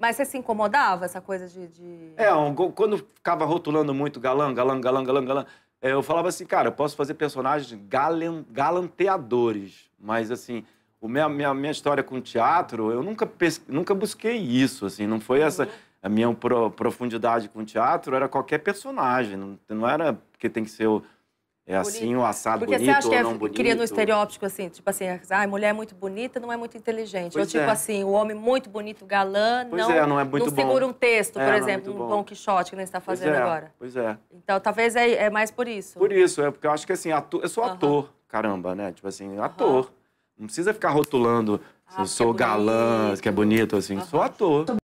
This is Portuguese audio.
Mas você se incomodava, essa coisa de. de... É, um, quando ficava rotulando muito galã, galã, galã, galã, galã, é, eu falava assim, cara, eu posso fazer personagens galanteadores, mas assim. O minha, minha, minha história com teatro, eu nunca, pes... nunca busquei isso, assim, não foi essa... Uhum. A minha pro, profundidade com teatro era qualquer personagem, não, não era porque tem que ser o, é assim, o assado Porque bonito você acha que ou é não bonito. cria no estereótipo, assim, tipo assim, ah, mulher é muito bonita, não é muito inteligente. Pois ou é. tipo é. assim, o homem muito bonito, galã, pois não, é, não, é muito não bom. segura um texto, é, por é exemplo, é um Don Quixote, que nem está fazendo pois agora. Pois é. Então, talvez é, mais por isso. Por isso, é porque eu acho que assim, ator, eu sou ator, caramba, né? Tipo assim, ator. Não precisa ficar rotulando, se ah, sou galã, que é bonito, assim, sou ator.